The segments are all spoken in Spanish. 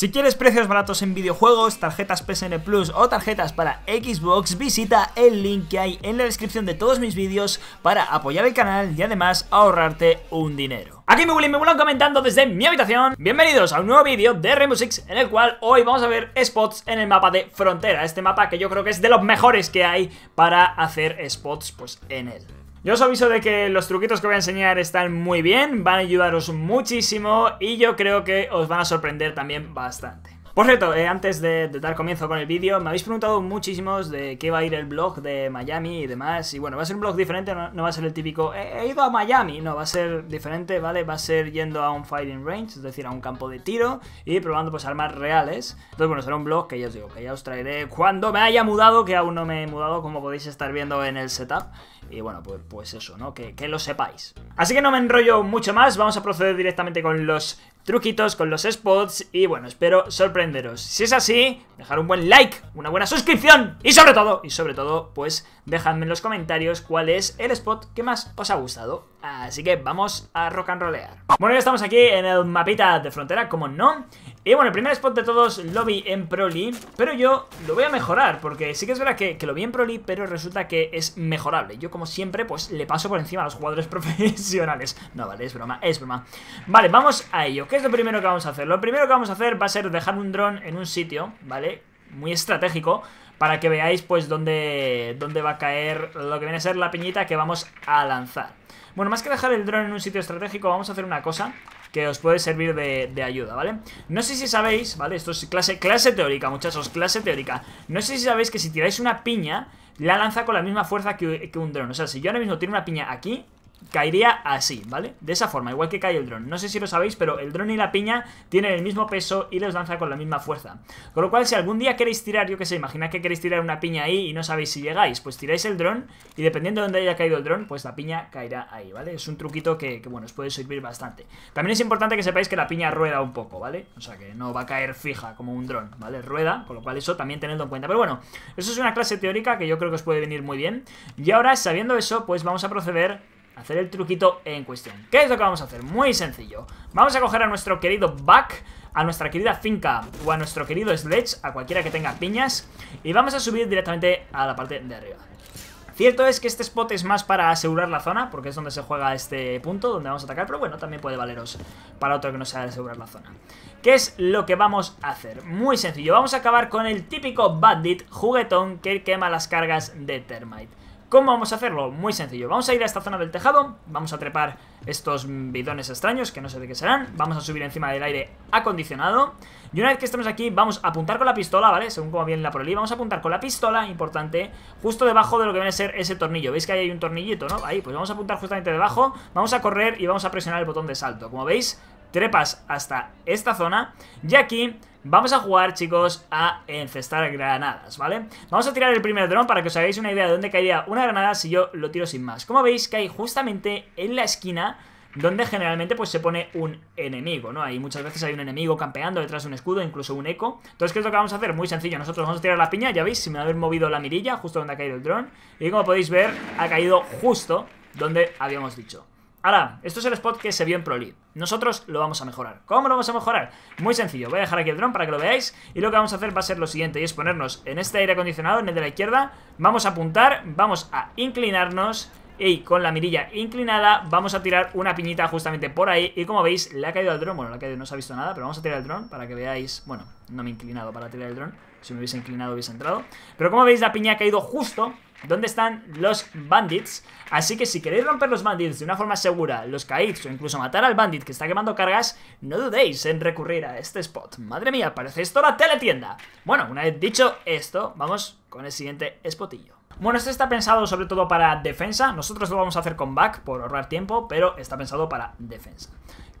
Si quieres precios baratos en videojuegos, tarjetas PSN Plus o tarjetas para Xbox, visita el link que hay en la descripción de todos mis vídeos para apoyar el canal y además ahorrarte un dinero. Aquí me vuelan, me comentando desde mi habitación. Bienvenidos a un nuevo vídeo de Rainbow Six en el cual hoy vamos a ver spots en el mapa de Frontera. Este mapa que yo creo que es de los mejores que hay para hacer spots pues en él. Yo os aviso de que los truquitos que voy a enseñar están muy bien, van a ayudaros muchísimo y yo creo que os van a sorprender también bastante. Por cierto, eh, antes de, dar comienzo con el vídeo, me habéis preguntado muchísimos de qué va a ir el blog de Miami y demás. Y bueno, va a ser un blog diferente, no, va a ser el típico eh, he, ido a Miami, no, va a ser diferente, ¿vale? Va a ser yendo a un fighting range, es decir, a un campo de tiro y probando pues armas reales. Entonces, bueno, será un blog que ya os digo, que ya os traeré cuando me haya mudado, que aún no me he mudado, como podéis estar viendo en el setup. Y bueno, pues, pues eso, ¿no? que lo sepáis. Así que no me enrollo mucho más, vamos a proceder directamente con los truquitos con los spots y bueno, espero sorprenderos. Si es así, dejar un buen like, una buena suscripción y sobre todo, y sobre todo, pues dejadme en los comentarios cuál es el spot que más os ha gustado. Así que vamos a rock and rollear. Bueno, ya estamos aquí en el mapita de frontera, como no. Y bueno, el primer spot de todos lo vi en Proli, pero yo lo voy a mejorar, porque sí que es verdad que, que lo vi en Proli, pero resulta que es mejorable. Yo, como siempre, pues le paso por encima a los jugadores profesionales. No, vale, es broma, es broma. Vale, vamos a ello. ¿Qué es lo primero que vamos a hacer? Lo primero que vamos a hacer va a ser dejar un dron en un sitio, ¿vale? Muy estratégico para que veáis pues dónde, dónde va a caer lo que viene a ser la piñita que vamos a lanzar. Bueno, más que dejar el dron en un sitio estratégico, vamos a hacer una cosa que os puede servir de, ayuda, ¿vale? No sé si sabéis, ¿vale? Esto es clase, clase teórica, muchachos, clase teórica. No sé si sabéis que si tiráis una piña, la lanza con la misma fuerza que, que un dron. O sea, si yo ahora mismo tiro una piña aquí, caería así, ¿vale? De esa forma, igual que cae el dron. No sé si lo sabéis, pero el dron y la piña tienen el mismo peso y los lanza con la misma fuerza. Con lo cual, si algún día queréis tirar, yo que sé, imagina que queréis tirar una piña ahí y no sabéis si llegáis, pues tiráis el dron y dependiendo de dónde haya caído el dron, pues la piña caerá ahí, ¿vale? Es un truquito que, que, bueno, os puede servir bastante. También es importante que sepáis que la piña rueda un poco, ¿vale? O sea, que no va a caer fija como un dron, ¿vale? Rueda, con lo cual eso también tenedlo en cuenta. Pero bueno, eso es una clase teórica que yo creo que os puede venir muy bien. Y ahora, sabiendo eso, pues vamos a proceder hacer el truquito en cuestión. ¿Qué es lo que vamos a hacer? Muy sencillo. Vamos a coger a nuestro querido Buck, a nuestra querida Finca o a nuestro querido Sledge, a cualquiera que tenga piñas, y vamos a subir directamente a la parte de arriba. Cierto es que este spot es más para asegurar la zona, porque es donde se juega este punto, donde vamos a atacar, pero bueno, también puede valeros para otro que no sea asegurar la zona. ¿Qué es lo que vamos a hacer? Muy sencillo, vamos a acabar con el típico Bandit juguetón que quema las cargas de Termite. ¿Cómo vamos a hacerlo? Muy sencillo, vamos a ir a esta zona del tejado, vamos a trepar estos bidones extraños, que no sé de qué serán, vamos a subir encima del aire acondicionado, y una vez que estemos aquí, vamos a apuntar con la pistola, ¿vale? Según como viene la proli, vamos a apuntar con la pistola, importante, justo debajo de lo que viene a ser ese tornillo, ¿veis que ahí hay un tornillito, no? Ahí, pues vamos a apuntar justamente debajo, vamos a correr y vamos a presionar el botón de salto, como veis, trepas hasta esta zona y aquí vamos a jugar, chicos, a encestar granadas, ¿vale? Vamos a tirar el primer dron para que os hagáis una idea de dónde caería una granada si yo lo tiro sin más. Como veis, cae justamente en la esquina donde generalmente pues se pone un enemigo, ¿no? Ahí muchas veces hay un enemigo campeando detrás de un escudo, incluso un eco. Entonces, ¿qué es lo que vamos a hacer? Muy sencillo, nosotros vamos a tirar la piña, ya veis, sin haber movido la mirilla, justo donde ha caído el dron. Y como podéis ver, ha caído justo donde habíamos dicho. Ahora, esto es el spot que se vio en Pro League. Nosotros lo vamos a mejorar. ¿Cómo lo vamos a mejorar? Muy sencillo. Voy a dejar aquí el dron para que lo veáis. Y lo que vamos a hacer va a ser lo siguiente. Y es ponernos en este aire acondicionado, en el de la izquierda. Vamos a apuntar, vamos a inclinarnos. Y con la mirilla inclinada vamos a tirar una piñita justamente por ahí. Y como veis, le ha caído al dron. Bueno, ha caído, no se ha visto nada, pero vamos a tirar el dron para que veáis... Bueno, no me he inclinado para tirar el dron. Si me hubiese inclinado hubiese entrado. Pero como veis, la piña ha caído justo dónde están los bandits. Así que si queréis romper los bandits de una forma segura, los caídos o incluso matar al bandit que está quemando cargas, no dudéis en recurrir a este spot. Madre mía, parece esto la teletienda. Bueno, una vez dicho esto, vamos con el siguiente spotillo. Bueno, este está pensado sobre todo para defensa. Nosotros lo vamos a hacer con back por ahorrar tiempo, pero está pensado para defensa.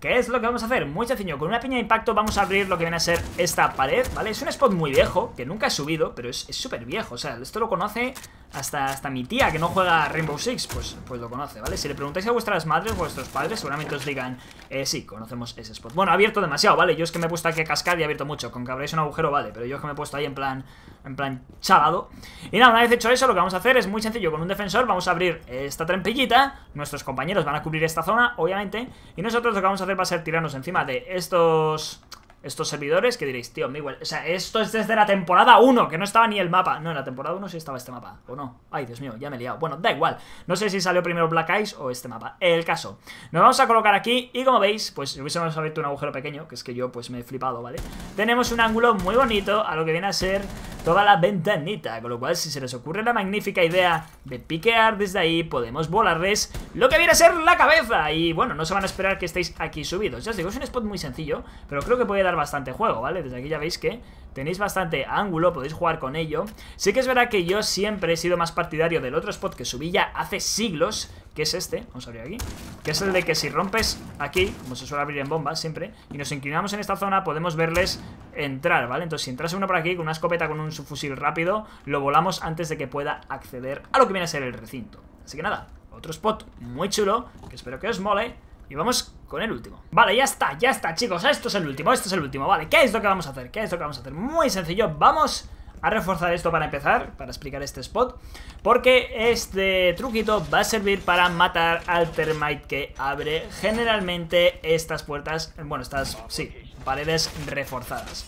¿Qué es lo que vamos a hacer? Muy sencillo, con una piña de impacto vamos a abrir lo que viene a ser esta pared, ¿vale? Es un spot muy viejo, que nunca he subido, pero es súper viejo, o sea, esto lo conoce hasta, hasta mi tía que no juega Rainbow Six, pues, pues lo conoce, ¿vale? Si le preguntáis a vuestras madres, vuestros padres, seguramente os digan, eh, sí, conocemos ese spot. Bueno, ha abierto demasiado, ¿vale? Yo es que me he puesto aquí a cascar y ha abierto mucho. Con que abráis un agujero, vale, pero yo es que me he puesto ahí en plan, en plan chalado. Y nada, una vez hecho eso, lo que vamos a hacer es muy sencillo. Con un defensor vamos a abrir esta trempillita, nuestros compañeros van a cubrir esta zona, obviamente, y nosotros lo que vamos a hacer va a ser tirarnos encima de estos estos servidores que diréis, tío, me igual. O sea, esto es desde la temporada 1, que no estaba ni el mapa. No, en la temporada 1 sí estaba este mapa, o no. Ay, Dios mío, ya me he liado. Bueno, da igual. No sé si salió primero Black Eyes o este mapa. El caso. Nos vamos a colocar aquí y como veis, pues si hubiésemos abierto un agujero pequeño, que es que yo pues me he flipado, ¿vale? Tenemos un ángulo muy bonito a lo que viene a ser toda la ventanita. Con lo cual, si se les ocurre la magnífica idea de piquear desde ahí, podemos volarles lo que viene a ser la cabeza. Y bueno, no se van a esperar que estéis aquí subidos. Ya os digo, es un spot muy sencillo, pero creo que puede dar bastante juego, ¿vale? Desde aquí ya veis que tenéis bastante ángulo, podéis jugar con ello. Sí que es verdad que yo siempre he sido más partidario del otro spot que subí ya hace siglos, que es este, vamos a abrir aquí, que es el de que si rompes aquí, como se suele abrir en bombas siempre, y nos inclinamos en esta zona, podemos verles entrar, ¿vale? Entonces si entrase uno por aquí con una escopeta, con un subfusil rápido, lo volamos antes de que pueda acceder a lo que viene a ser el recinto. Así que nada, otro spot muy chulo, que espero que os mole, y vamos con el último Vale, ya está, ya está, chicos Esto es el último, esto es el último Vale, ¿qué es lo que vamos a hacer? ¿Qué es lo que vamos a hacer? Muy sencillo, vamos a reforzar esto para empezar, para explicar este spot, porque este truquito va a servir para matar al termite que abre generalmente estas puertas, bueno, estas, sí, paredes reforzadas.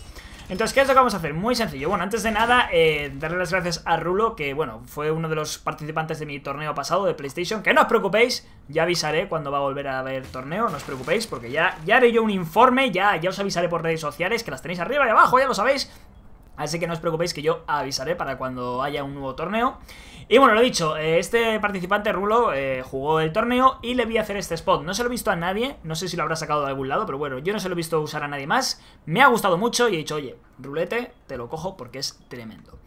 Entonces, ¿qué es lo que vamos a hacer? Muy sencillo. Bueno, antes de nada, eh, darle las gracias a Rulo, que, bueno, fue uno de los participantes de mi torneo pasado de PlayStation. Que no os preocupéis, ya avisaré cuando va a volver a haber torneo, no os preocupéis, porque ya, ya haré yo un informe, ya, ya os avisaré por redes sociales, que las tenéis arriba y abajo, ya lo sabéis, Así que no os preocupéis que yo avisaré para cuando haya un nuevo torneo. Y bueno, lo he dicho, eh, este participante Rulo eh, jugó el torneo y le vi hacer este spot. No se lo he visto a nadie, no sé si lo habrá sacado de algún lado, pero bueno, yo no se lo he visto usar a nadie más. Me ha gustado mucho y he dicho, oye, Rulete, te lo cojo porque es tremendo.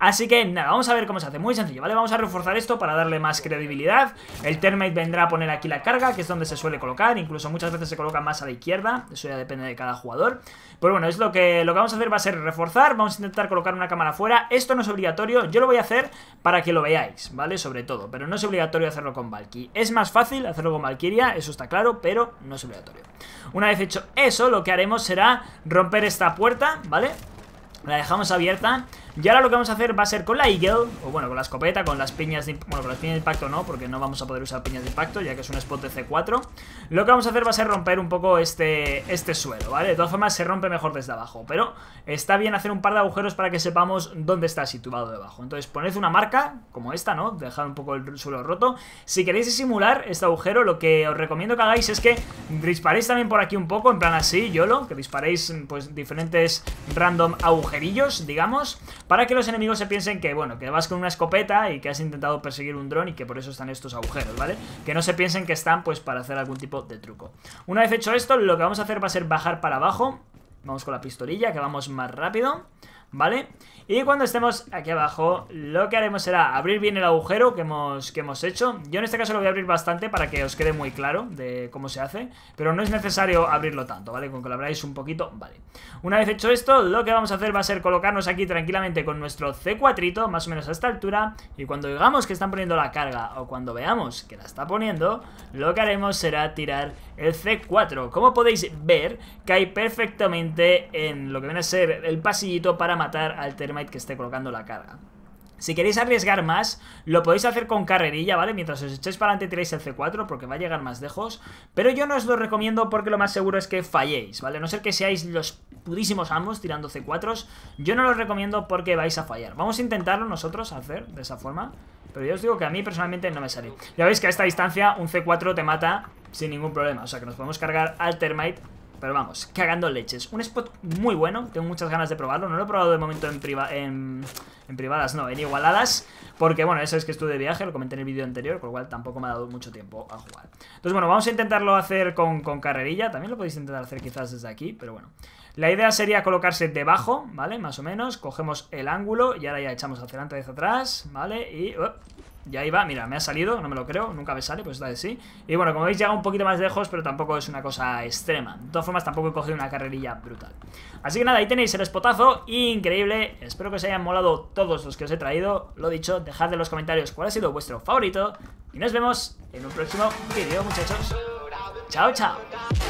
Así que nada, vamos a ver cómo se hace, muy sencillo, ¿vale? Vamos a reforzar esto para darle más credibilidad. El Termite vendrá a poner aquí la carga, que es donde se suele colocar, incluso muchas veces se coloca más a la izquierda, eso ya depende de cada jugador. Pero bueno, es lo que, lo que vamos a hacer va a ser reforzar, vamos a intentar colocar una cámara afuera, esto no es obligatorio, yo lo voy a hacer para que lo veáis, ¿vale? Sobre todo, pero no es obligatorio hacerlo con Valky. Es más fácil hacerlo con Valkyria, eso está claro, pero no es obligatorio. Una vez hecho eso, lo que haremos será romper esta puerta, ¿vale? La dejamos abierta y ahora lo que vamos a hacer va a ser con la Eagle, o bueno, con la escopeta, con las piñas de, bueno, con las piñas de impacto no, porque no vamos a poder usar piñas de impacto, ya que es un spot de C4. Lo que vamos a hacer va a ser romper un poco este, este suelo, ¿vale? De todas formas se rompe mejor desde abajo, pero está bien hacer un par de agujeros para que sepamos dónde está situado debajo. Entonces poned una marca, como esta, ¿no? Dejad un poco el suelo roto. Si queréis disimular este agujero, lo que os recomiendo que hagáis es que disparéis también por aquí un poco, en plan así, YOLO, que disparéis pues diferentes random agujerillos, digamos, para que los enemigos se piensen que, bueno, que vas con una escopeta y que has intentado perseguir un dron y que por eso están estos agujeros, ¿vale? Que no se piensen que están, pues, para hacer algún tipo de truco. Una vez hecho esto, lo que vamos a hacer va a ser bajar para abajo. Vamos con la pistolilla, que vamos más rápido. ¿vale? Y cuando estemos aquí abajo, lo que haremos será abrir bien el agujero que hemos, que hemos hecho. Yo en este caso lo voy a abrir bastante para que os quede muy claro de cómo se hace, pero no es necesario abrirlo tanto, ¿vale? Con que lo abráis un poquito, vale. Una vez hecho esto, lo que vamos a hacer va a ser colocarnos aquí tranquilamente con nuestro C4, más o menos a esta altura, y cuando digamos que están poniendo la carga o cuando veamos que la está poniendo, lo que haremos será tirar el C4. Como podéis ver, cae perfectamente en lo que viene a ser el pasillito para matar al termite que esté colocando la carga. Si queréis arriesgar más, lo podéis hacer con carrerilla, ¿vale? Mientras os echéis para adelante tiráis el C4 porque va a llegar más lejos. Pero yo no os lo recomiendo porque lo más seguro es que falléis, ¿vale? no ser que seáis los pudísimos ambos tirando C4s, yo no los recomiendo porque vais a fallar. Vamos a intentarlo nosotros hacer de esa forma. Pero yo os digo que a mí personalmente no me sale. Ya veis que a esta distancia un C4 te mata sin ningún problema. O sea que nos podemos cargar al Termite pero vamos, cagando leches Un spot muy bueno, tengo muchas ganas de probarlo No lo he probado de momento en, en, privadas, no, en igualadas Porque, bueno, eso es que estuve de viaje, lo comenté en el vídeo anterior Con lo cual tampoco me ha dado mucho tiempo a jugar Entonces, bueno, vamos a intentarlo hacer con, carrerilla También lo podéis intentar hacer quizás desde aquí, pero bueno la idea sería colocarse debajo, ¿vale? Más o menos, cogemos el ángulo y ahora ya echamos hacia adelante, hacia atrás, ¿vale? Y... Uh, ya iba mira, me ha salido, no me lo creo, nunca me sale, pues está de sí. Y bueno, como veis llega un poquito más lejos, pero tampoco es una cosa extrema. De todas formas, tampoco he cogido una carrerilla brutal. Así que nada, ahí tenéis el espotazo increíble. Espero que os hayan molado todos los que os he traído. Lo dicho, dejad en los comentarios cuál ha sido vuestro favorito. Y nos vemos en un próximo vídeo, muchachos. Chao, chao.